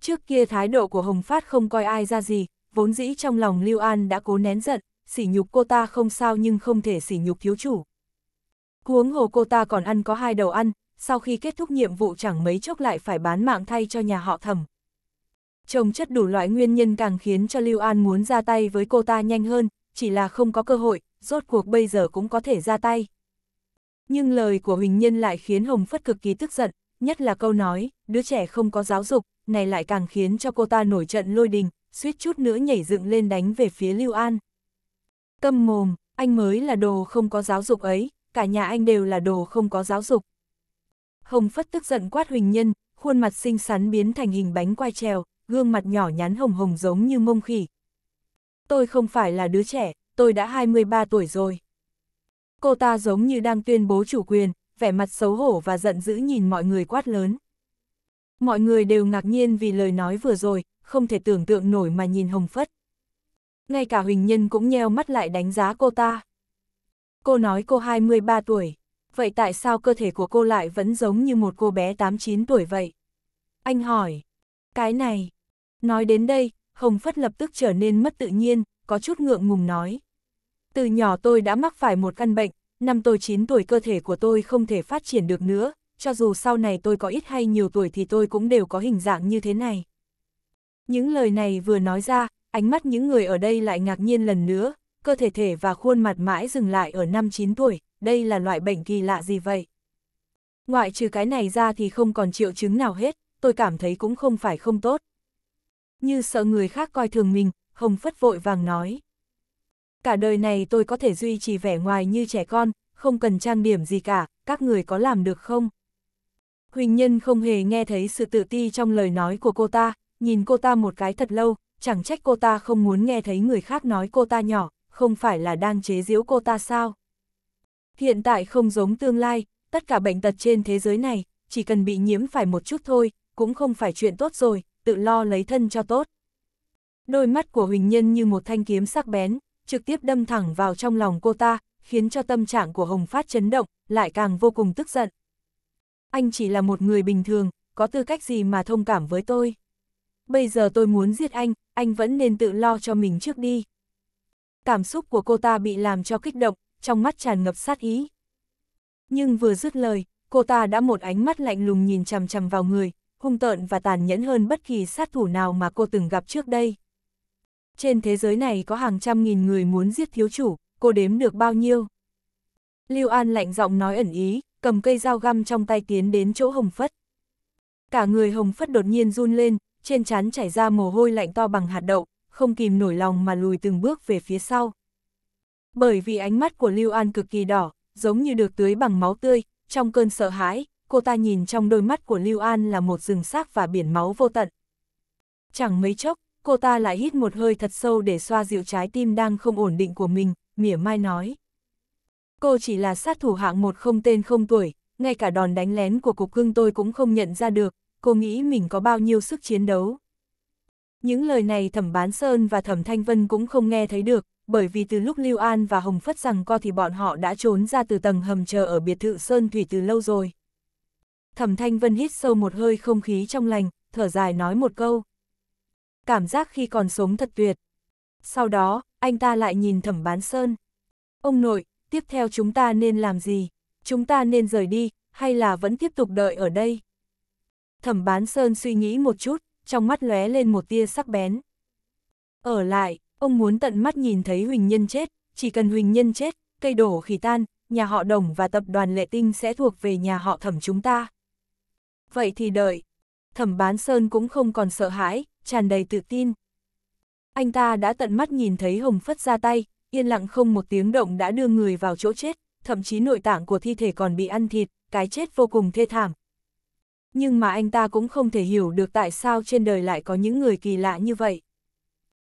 [SPEAKER 1] Trước kia thái độ của Hồng Phát không coi ai ra gì, vốn dĩ trong lòng Lưu An đã cố nén giận, sỉ nhục cô ta không sao nhưng không thể sỉ nhục thiếu chủ. Cuống hồ cô ta còn ăn có hai đầu ăn, sau khi kết thúc nhiệm vụ chẳng mấy chốc lại phải bán mạng thay cho nhà họ thẩm. Trông chất đủ loại nguyên nhân càng khiến cho Lưu An muốn ra tay với cô ta nhanh hơn, chỉ là không có cơ hội, rốt cuộc bây giờ cũng có thể ra tay. Nhưng lời của Huỳnh Nhân lại khiến Hồng Phất cực kỳ tức giận, nhất là câu nói, đứa trẻ không có giáo dục, này lại càng khiến cho cô ta nổi trận lôi đình, suýt chút nữa nhảy dựng lên đánh về phía Lưu An. Câm mồm, anh mới là đồ không có giáo dục ấy, cả nhà anh đều là đồ không có giáo dục. Hồng Phất tức giận quát Huỳnh Nhân, khuôn mặt xinh xắn biến thành hình bánh quai trèo, gương mặt nhỏ nhắn hồng hồng giống như mông khỉ. Tôi không phải là đứa trẻ, tôi đã 23 tuổi rồi cô ta giống như đang tuyên bố chủ quyền, vẻ mặt xấu hổ và giận dữ nhìn mọi người quát lớn. Mọi người đều ngạc nhiên vì lời nói vừa rồi, không thể tưởng tượng nổi mà nhìn Hồng Phất. Ngay cả Huỳnh Nhân cũng nheo mắt lại đánh giá cô ta. Cô nói cô 23 tuổi, vậy tại sao cơ thể của cô lại vẫn giống như một cô bé 8-9 tuổi vậy? Anh hỏi, cái này, nói đến đây, Hồng Phất lập tức trở nên mất tự nhiên, có chút ngượng ngùng nói. Từ nhỏ tôi đã mắc phải một căn bệnh, năm tôi 9 tuổi cơ thể của tôi không thể phát triển được nữa, cho dù sau này tôi có ít hay nhiều tuổi thì tôi cũng đều có hình dạng như thế này. Những lời này vừa nói ra, ánh mắt những người ở đây lại ngạc nhiên lần nữa, cơ thể thể và khuôn mặt mãi dừng lại ở năm 9 tuổi, đây là loại bệnh kỳ lạ gì vậy? Ngoại trừ cái này ra thì không còn triệu chứng nào hết, tôi cảm thấy cũng không phải không tốt. Như sợ người khác coi thường mình, Hồng Phất vội vàng nói cả đời này tôi có thể duy trì vẻ ngoài như trẻ con, không cần trang điểm gì cả, các người có làm được không? Huỳnh Nhân không hề nghe thấy sự tự ti trong lời nói của cô ta, nhìn cô ta một cái thật lâu, chẳng trách cô ta không muốn nghe thấy người khác nói cô ta nhỏ, không phải là đang chế giễu cô ta sao? Hiện tại không giống tương lai, tất cả bệnh tật trên thế giới này, chỉ cần bị nhiễm phải một chút thôi, cũng không phải chuyện tốt rồi, tự lo lấy thân cho tốt. Đôi mắt của Huỳnh Nhân như một thanh kiếm sắc bén, trực tiếp đâm thẳng vào trong lòng cô ta, khiến cho tâm trạng của Hồng Phát chấn động, lại càng vô cùng tức giận. Anh chỉ là một người bình thường, có tư cách gì mà thông cảm với tôi? Bây giờ tôi muốn giết anh, anh vẫn nên tự lo cho mình trước đi. Cảm xúc của cô ta bị làm cho kích động, trong mắt tràn ngập sát ý. Nhưng vừa dứt lời, cô ta đã một ánh mắt lạnh lùng nhìn chằm chằm vào người, hung tợn và tàn nhẫn hơn bất kỳ sát thủ nào mà cô từng gặp trước đây trên thế giới này có hàng trăm nghìn người muốn giết thiếu chủ, cô đếm được bao nhiêu. Lưu An lạnh giọng nói ẩn ý, cầm cây dao găm trong tay tiến đến chỗ Hồng Phất. Cả người Hồng Phất đột nhiên run lên, trên trán chảy ra mồ hôi lạnh to bằng hạt đậu, không kìm nổi lòng mà lùi từng bước về phía sau. Bởi vì ánh mắt của Lưu An cực kỳ đỏ, giống như được tưới bằng máu tươi, trong cơn sợ hãi, cô ta nhìn trong đôi mắt của Lưu An là một rừng xác và biển máu vô tận. Chẳng mấy chốc, cô ta lại hít một hơi thật sâu để xoa dịu trái tim đang không ổn định của mình, mỉa mai nói. Cô chỉ là sát thủ hạng một không tên không tuổi, ngay cả đòn đánh lén của cục cưng tôi cũng không nhận ra được, cô nghĩ mình có bao nhiêu sức chiến đấu. Những lời này thẩm bán Sơn và thẩm Thanh Vân cũng không nghe thấy được, bởi vì từ lúc Lưu An và Hồng Phất rằng co thì bọn họ đã trốn ra từ tầng hầm chờ ở biệt thự Sơn Thủy từ lâu rồi. Thẩm Thanh Vân hít sâu một hơi không khí trong lành, thở dài nói một câu cảm giác khi còn sống thật tuyệt. Sau đó, anh ta lại nhìn thẩm bán sơn. Ông nội, tiếp theo chúng ta nên làm gì? Chúng ta nên rời đi, hay là vẫn tiếp tục đợi ở đây? Thẩm bán sơn suy nghĩ một chút, trong mắt lóe lên một tia sắc bén. Ở lại, ông muốn tận mắt nhìn thấy Huỳnh Nhân chết, chỉ cần Huỳnh Nhân chết, cây đổ khỉ tan, nhà họ đồng và tập đoàn lệ tinh sẽ thuộc về nhà họ thẩm chúng ta. Vậy thì đợi. Thẩm bán sơn cũng không còn sợ hãi, tràn đầy tự tin. Anh ta đã tận mắt nhìn thấy Hồng Phất ra tay, yên lặng không một tiếng động đã đưa người vào chỗ chết, thậm chí nội tạng của thi thể còn bị ăn thịt, cái chết vô cùng thê thảm. Nhưng mà anh ta cũng không thể hiểu được tại sao trên đời lại có những người kỳ lạ như vậy.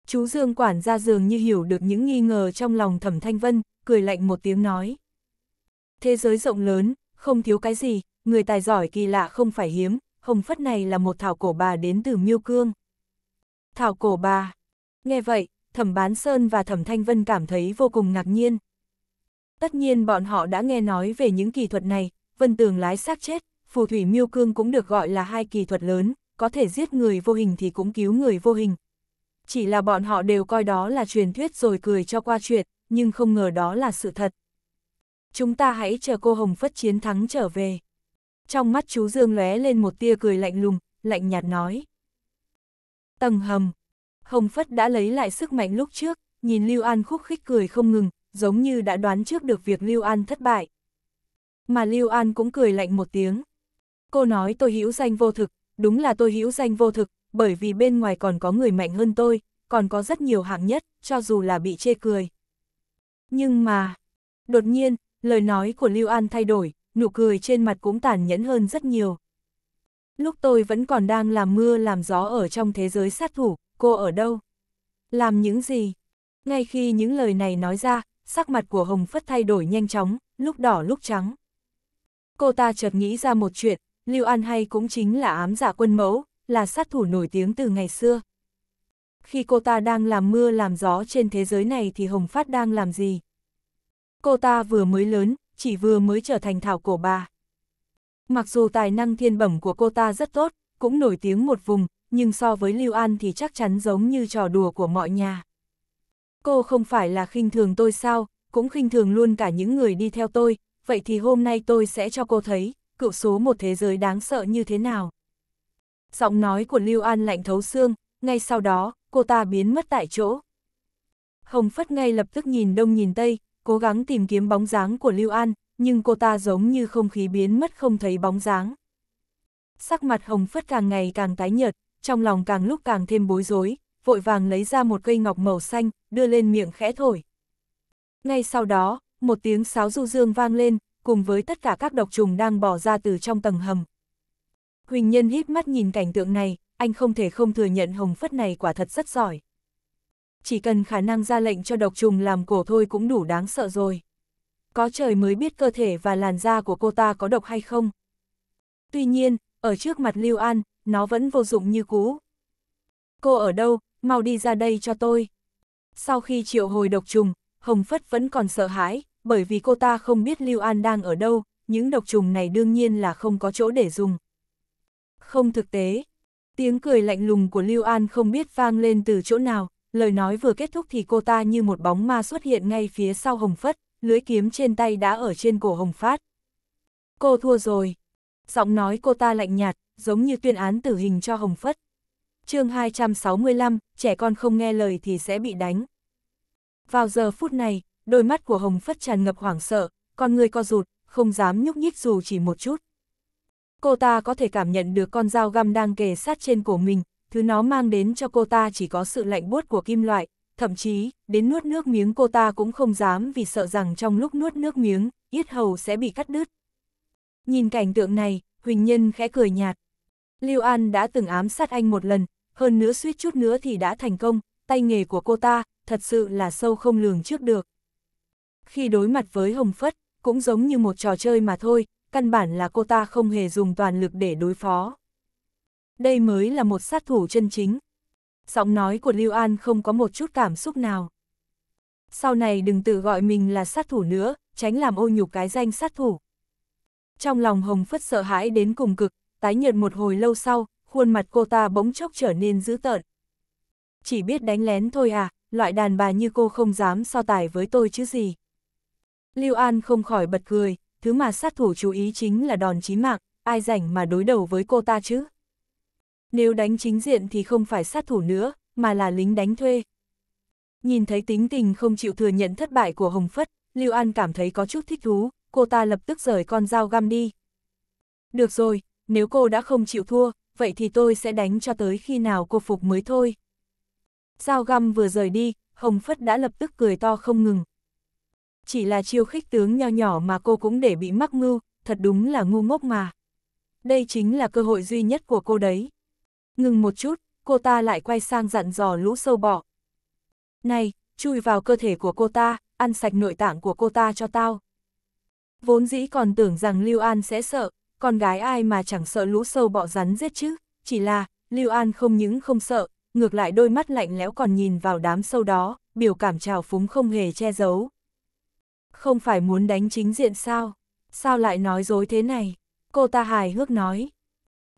[SPEAKER 1] Chú Dương quản gia giường như hiểu được những nghi ngờ trong lòng Thẩm Thanh Vân, cười lạnh một tiếng nói. Thế giới rộng lớn, không thiếu cái gì, người tài giỏi kỳ lạ không phải hiếm, hồng phất này là một thảo cổ bà đến từ Miêu Cương thảo cổ bà. Nghe vậy, thẩm bán Sơn và thẩm Thanh Vân cảm thấy vô cùng ngạc nhiên. Tất nhiên bọn họ đã nghe nói về những kỳ thuật này, vân tường lái xác chết, phù thủy miêu cương cũng được gọi là hai kỳ thuật lớn, có thể giết người vô hình thì cũng cứu người vô hình. Chỉ là bọn họ đều coi đó là truyền thuyết rồi cười cho qua chuyện, nhưng không ngờ đó là sự thật. Chúng ta hãy chờ cô Hồng Phất chiến thắng trở về. Trong mắt chú Dương lóe lên một tia cười lạnh lùng, lạnh nhạt nói. Tầng hầm. Hồng Phất đã lấy lại sức mạnh lúc trước, nhìn Lưu An khúc khích cười không ngừng, giống như đã đoán trước được việc Lưu An thất bại. Mà Lưu An cũng cười lạnh một tiếng. Cô nói tôi hữu danh vô thực, đúng là tôi hữu danh vô thực, bởi vì bên ngoài còn có người mạnh hơn tôi, còn có rất nhiều hạng nhất, cho dù là bị chê cười. Nhưng mà, đột nhiên, lời nói của Lưu An thay đổi, nụ cười trên mặt cũng tàn nhẫn hơn rất nhiều. Lúc tôi vẫn còn đang làm mưa làm gió ở trong thế giới sát thủ, cô ở đâu? Làm những gì? Ngay khi những lời này nói ra, sắc mặt của Hồng Phất thay đổi nhanh chóng, lúc đỏ lúc trắng. Cô ta chợt nghĩ ra một chuyện, Lưu An hay cũng chính là ám giả dạ quân mẫu, là sát thủ nổi tiếng từ ngày xưa. Khi cô ta đang làm mưa làm gió trên thế giới này thì Hồng Phát đang làm gì? Cô ta vừa mới lớn, chỉ vừa mới trở thành thảo cổ bà. Mặc dù tài năng thiên bẩm của cô ta rất tốt, cũng nổi tiếng một vùng, nhưng so với Lưu An thì chắc chắn giống như trò đùa của mọi nhà. Cô không phải là khinh thường tôi sao, cũng khinh thường luôn cả những người đi theo tôi, vậy thì hôm nay tôi sẽ cho cô thấy, cựu số một thế giới đáng sợ như thế nào. Giọng nói của Lưu An lạnh thấu xương, ngay sau đó, cô ta biến mất tại chỗ. Hồng Phất ngay lập tức nhìn đông nhìn tây, cố gắng tìm kiếm bóng dáng của Lưu An, nhưng cô ta giống như không khí biến mất không thấy bóng dáng. Sắc mặt Hồng Phất càng ngày càng tái nhợt, trong lòng càng lúc càng thêm bối rối, vội vàng lấy ra một cây ngọc màu xanh, đưa lên miệng khẽ thổi. Ngay sau đó, một tiếng sáo du dương vang lên, cùng với tất cả các độc trùng đang bỏ ra từ trong tầng hầm. Huỳnh Nhân hít mắt nhìn cảnh tượng này, anh không thể không thừa nhận Hồng Phất này quả thật rất giỏi. Chỉ cần khả năng ra lệnh cho độc trùng làm cổ thôi cũng đủ đáng sợ rồi có trời mới biết cơ thể và làn da của cô ta có độc hay không. Tuy nhiên, ở trước mặt Lưu An, nó vẫn vô dụng như cũ. Cô ở đâu, mau đi ra đây cho tôi. Sau khi triệu hồi độc trùng, Hồng Phất vẫn còn sợ hãi, bởi vì cô ta không biết Lưu An đang ở đâu, những độc trùng này đương nhiên là không có chỗ để dùng. Không thực tế, tiếng cười lạnh lùng của Lưu An không biết vang lên từ chỗ nào, lời nói vừa kết thúc thì cô ta như một bóng ma xuất hiện ngay phía sau Hồng Phất lưới kiếm trên tay đã ở trên cổ Hồng Phát. Cô thua rồi. Giọng nói cô ta lạnh nhạt, giống như tuyên án tử hình cho Hồng Phất. chương 265, trẻ con không nghe lời thì sẽ bị đánh. Vào giờ phút này, đôi mắt của Hồng Phất tràn ngập hoảng sợ, con người co rụt, không dám nhúc nhích dù chỉ một chút. Cô ta có thể cảm nhận được con dao găm đang kề sát trên cổ mình, thứ nó mang đến cho cô ta chỉ có sự lạnh buốt của kim loại, thậm chí, đến nuốt nước miếng cô ta cũng không dám vì sợ rằng trong lúc nuốt nước miếng, yết hầu sẽ bị cắt đứt. Nhìn cảnh tượng này, Huỳnh Nhân khẽ cười nhạt. lưu An đã từng ám sát anh một lần, hơn nữa suýt chút nữa thì đã thành công, tay nghề của cô ta thật sự là sâu không lường trước được. Khi đối mặt với Hồng Phất, cũng giống như một trò chơi mà thôi, căn bản là cô ta không hề dùng toàn lực để đối phó. Đây mới là một sát thủ chân chính, Giọng nói của Lưu An không có một chút cảm xúc nào. Sau này đừng tự gọi mình là sát thủ nữa, tránh làm ô nhục cái danh sát thủ. Trong lòng Hồng Phất sợ hãi đến cùng cực, tái nhợt một hồi lâu sau, khuôn mặt cô ta bỗng chốc trở nên dữ tợn. Chỉ biết đánh lén thôi à, loại đàn bà như cô không dám so tài với tôi chứ gì. Lưu An không khỏi bật cười, thứ mà sát thủ chú ý chính là đòn chí mạng, ai rảnh mà đối đầu với cô ta chứ nếu đánh chính diện thì không phải sát thủ nữa, mà là lính đánh thuê. Nhìn thấy tính tình không chịu thừa nhận thất bại của Hồng Phất, Lưu An cảm thấy có chút thích thú, cô ta lập tức rời con dao găm đi. Được rồi, nếu cô đã không chịu thua, vậy thì tôi sẽ đánh cho tới khi nào cô phục mới thôi. Dao găm vừa rời đi, Hồng Phất đã lập tức cười to không ngừng. Chỉ là chiêu khích tướng nho nhỏ mà cô cũng để bị mắc mưu, thật đúng là ngu ngốc mà. Đây chính là cơ hội duy nhất của cô đấy. Ngừng một chút, cô ta lại quay sang dặn dò lũ sâu bọ. Này, chui vào cơ thể của cô ta, ăn sạch nội tạng của cô ta cho tao. Vốn dĩ còn tưởng rằng Lưu An sẽ sợ, con gái ai mà chẳng sợ lũ sâu bọ rắn giết chứ, chỉ là, Lưu An không những không sợ, ngược lại đôi mắt lạnh lẽo còn nhìn vào đám sâu đó, biểu cảm trào phúng không hề che giấu. Không phải muốn đánh chính diện sao? Sao lại nói dối thế này? Cô ta hài hước nói.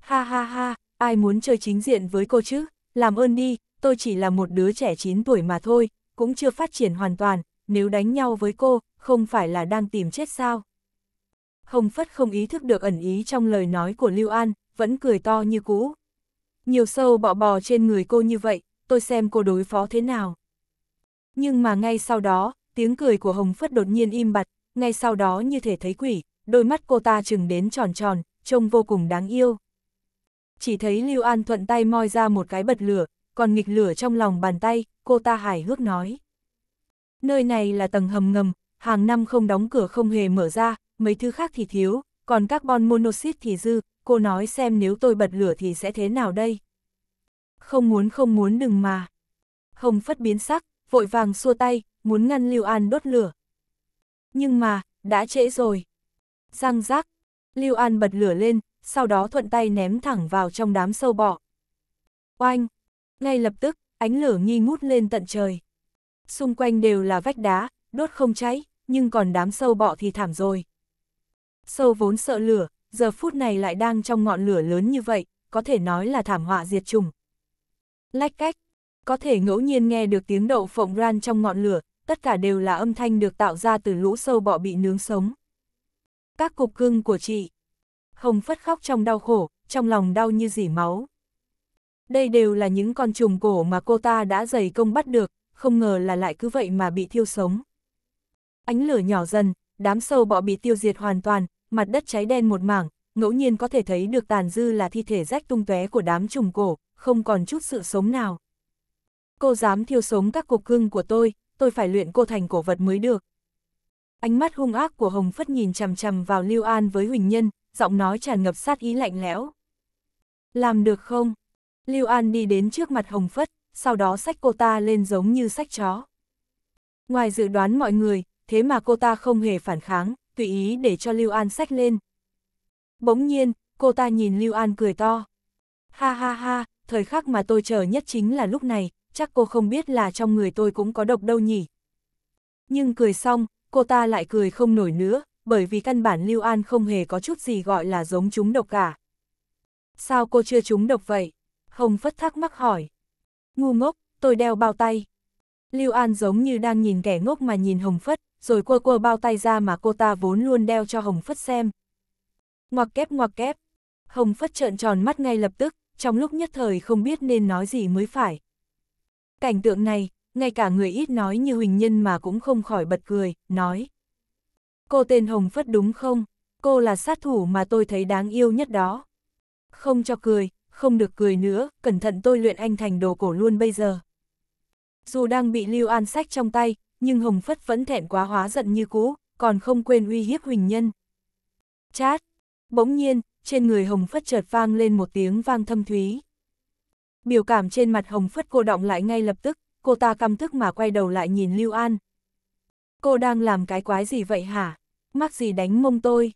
[SPEAKER 1] Ha ha ha, ai muốn chơi chính diện với cô chứ, làm ơn đi, tôi chỉ là một đứa trẻ 9 tuổi mà thôi, cũng chưa phát triển hoàn toàn, nếu đánh nhau với cô, không phải là đang tìm chết sao. Hồng Phất không ý thức được ẩn ý trong lời nói của Lưu An, vẫn cười to như cũ. Nhiều sâu bọ bò trên người cô như vậy, tôi xem cô đối phó thế nào. Nhưng mà ngay sau đó, tiếng cười của Hồng Phất đột nhiên im bặt, ngay sau đó như thể thấy quỷ, đôi mắt cô ta chừng đến tròn tròn, trông vô cùng đáng yêu chỉ thấy Lưu An thuận tay moi ra một cái bật lửa, còn nghịch lửa trong lòng bàn tay, cô ta hài hước nói. Nơi này là tầng hầm ngầm, hàng năm không đóng cửa không hề mở ra, mấy thứ khác thì thiếu, còn carbon monoxide thì dư, cô nói xem nếu tôi bật lửa thì sẽ thế nào đây? Không muốn không muốn đừng mà. Hồng phất biến sắc, vội vàng xua tay, muốn ngăn Lưu An đốt lửa. Nhưng mà, đã trễ rồi. Răng rác, Lưu An bật lửa lên, sau đó thuận tay ném thẳng vào trong đám sâu bọ. Oanh! Ngay lập tức, ánh lửa nghi ngút lên tận trời. Xung quanh đều là vách đá, đốt không cháy, nhưng còn đám sâu bọ thì thảm rồi. Sâu vốn sợ lửa, giờ phút này lại đang trong ngọn lửa lớn như vậy, có thể nói là thảm họa diệt chủng. Lách cách, có thể ngẫu nhiên nghe được tiếng đậu phộng ran trong ngọn lửa, tất cả đều là âm thanh được tạo ra từ lũ sâu bọ bị nướng sống. Các cục cưng của chị không phất khóc trong đau khổ, trong lòng đau như dỉ máu. Đây đều là những con trùng cổ mà cô ta đã dày công bắt được, không ngờ là lại cứ vậy mà bị thiêu sống. Ánh lửa nhỏ dần, đám sâu bọ bị tiêu diệt hoàn toàn, mặt đất cháy đen một mảng, ngẫu nhiên có thể thấy được tàn dư là thi thể rách tung tóe của đám trùng cổ, không còn chút sự sống nào. Cô dám thiêu sống các cục cưng của tôi, tôi phải luyện cô thành cổ vật mới được. Ánh mắt hung ác của Hồng Phất nhìn chằm chằm vào Lưu An với Huỳnh Nhân, giọng nói tràn ngập sát ý lạnh lẽo. Làm được không? Lưu An đi đến trước mặt Hồng Phất, sau đó xách cô ta lên giống như sách chó. Ngoài dự đoán mọi người, thế mà cô ta không hề phản kháng, tùy ý để cho Lưu An sách lên. Bỗng nhiên, cô ta nhìn Lưu An cười to. Ha ha ha, thời khắc mà tôi chờ nhất chính là lúc này, chắc cô không biết là trong người tôi cũng có độc đâu nhỉ. Nhưng cười xong, cô ta lại cười không nổi nữa, bởi vì căn bản Lưu An không hề có chút gì gọi là giống chúng độc cả. Sao cô chưa chúng độc vậy? Hồng Phất thắc mắc hỏi. Ngu ngốc, tôi đeo bao tay. Lưu An giống như đang nhìn kẻ ngốc mà nhìn Hồng Phất, rồi quơ quơ bao tay ra mà cô ta vốn luôn đeo cho Hồng Phất xem. Ngoặc kép ngoặc kép. Hồng Phất trợn tròn mắt ngay lập tức, trong lúc nhất thời không biết nên nói gì mới phải. Cảnh tượng này, ngay cả người ít nói như Huỳnh Nhân mà cũng không khỏi bật cười, nói. Cô tên Hồng Phất đúng không? Cô là sát thủ mà tôi thấy đáng yêu nhất đó. Không cho cười, không được cười nữa, cẩn thận tôi luyện anh thành đồ cổ luôn bây giờ. Dù đang bị Lưu An sách trong tay, nhưng Hồng Phất vẫn thẹn quá hóa giận như cũ, còn không quên uy hiếp Huỳnh Nhân. Chát! Bỗng nhiên, trên người Hồng Phất chợt vang lên một tiếng vang thâm thúy. Biểu cảm trên mặt Hồng Phất cô động lại ngay lập tức, cô ta căm thức mà quay đầu lại nhìn Lưu An, cô đang làm cái quái gì vậy hả? Mắc gì đánh mông tôi?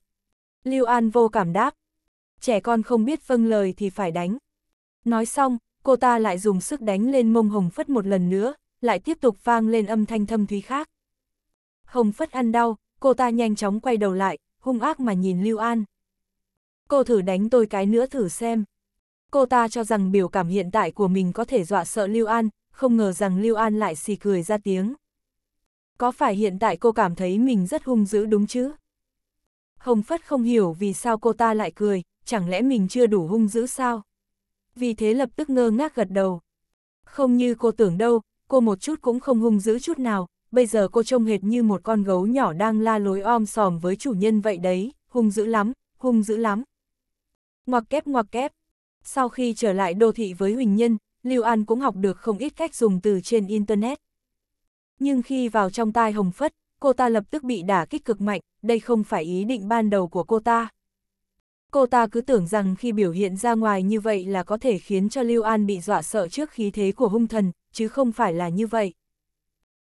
[SPEAKER 1] Lưu An vô cảm đáp. Trẻ con không biết vâng lời thì phải đánh. Nói xong, cô ta lại dùng sức đánh lên mông Hồng Phất một lần nữa, lại tiếp tục vang lên âm thanh thâm thúy khác. Hồng Phất ăn đau, cô ta nhanh chóng quay đầu lại, hung ác mà nhìn Lưu An. Cô thử đánh tôi cái nữa thử xem. Cô ta cho rằng biểu cảm hiện tại của mình có thể dọa sợ Lưu An, không ngờ rằng Lưu An lại xì cười ra tiếng có phải hiện tại cô cảm thấy mình rất hung dữ đúng chứ? Hồng Phất không hiểu vì sao cô ta lại cười, chẳng lẽ mình chưa đủ hung dữ sao? Vì thế lập tức ngơ ngác gật đầu. Không như cô tưởng đâu, cô một chút cũng không hung dữ chút nào, bây giờ cô trông hệt như một con gấu nhỏ đang la lối om sòm với chủ nhân vậy đấy, hung dữ lắm, hung dữ lắm. Ngoặc kép ngoặc kép. Sau khi trở lại đô thị với Huỳnh Nhân, Lưu An cũng học được không ít cách dùng từ trên Internet nhưng khi vào trong tai Hồng Phất, cô ta lập tức bị đả kích cực mạnh, đây không phải ý định ban đầu của cô ta. Cô ta cứ tưởng rằng khi biểu hiện ra ngoài như vậy là có thể khiến cho Lưu An bị dọa sợ trước khí thế của hung thần, chứ không phải là như vậy.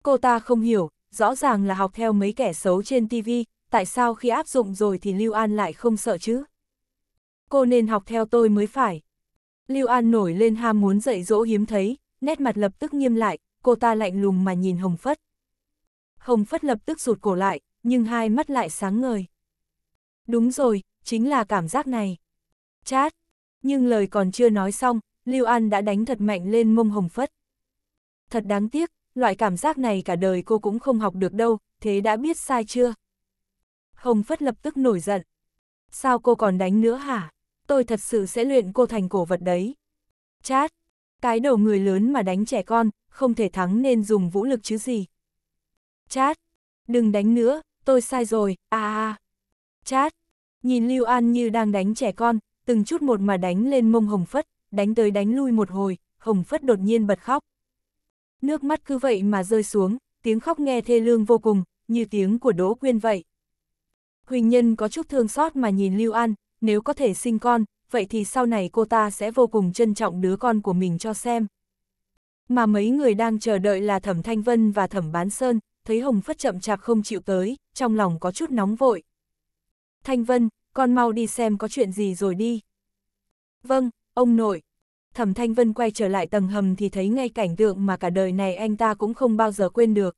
[SPEAKER 1] Cô ta không hiểu, rõ ràng là học theo mấy kẻ xấu trên TV, tại sao khi áp dụng rồi thì Lưu An lại không sợ chứ? Cô nên học theo tôi mới phải. Lưu An nổi lên ham muốn dạy dỗ hiếm thấy, nét mặt lập tức nghiêm lại, cô ta lạnh lùng mà nhìn Hồng Phất. Hồng Phất lập tức rụt cổ lại, nhưng hai mắt lại sáng ngời. Đúng rồi, chính là cảm giác này. Chát, nhưng lời còn chưa nói xong, Lưu An đã đánh thật mạnh lên mông Hồng Phất. Thật đáng tiếc, loại cảm giác này cả đời cô cũng không học được đâu, thế đã biết sai chưa? Hồng Phất lập tức nổi giận. Sao cô còn đánh nữa hả? Tôi thật sự sẽ luyện cô thành cổ vật đấy. Chát, cái đầu người lớn mà đánh trẻ con, không thể thắng nên dùng vũ lực chứ gì. Chát, đừng đánh nữa, tôi sai rồi, à à. Chát, nhìn Lưu An như đang đánh trẻ con, từng chút một mà đánh lên mông Hồng Phất, đánh tới đánh lui một hồi, Hồng Phất đột nhiên bật khóc. Nước mắt cứ vậy mà rơi xuống, tiếng khóc nghe thê lương vô cùng, như tiếng của Đỗ Quyên vậy. Huỳnh Nhân có chút thương xót mà nhìn Lưu An, nếu có thể sinh con, vậy thì sau này cô ta sẽ vô cùng trân trọng đứa con của mình cho xem. Mà mấy người đang chờ đợi là Thẩm Thanh Vân và Thẩm Bán Sơn, thấy Hồng Phất chậm chạp không chịu tới, trong lòng có chút nóng vội. Thanh Vân, con mau đi xem có chuyện gì rồi đi. Vâng, ông nội. Thẩm Thanh Vân quay trở lại tầng hầm thì thấy ngay cảnh tượng mà cả đời này anh ta cũng không bao giờ quên được.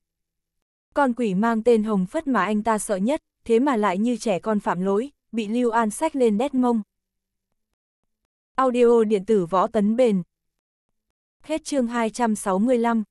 [SPEAKER 1] Con quỷ mang tên Hồng Phất mà anh ta sợ nhất, thế mà lại như trẻ con phạm lỗi, bị Lưu An sách lên đét mông. Audio điện tử võ tấn bền. Hết chương 265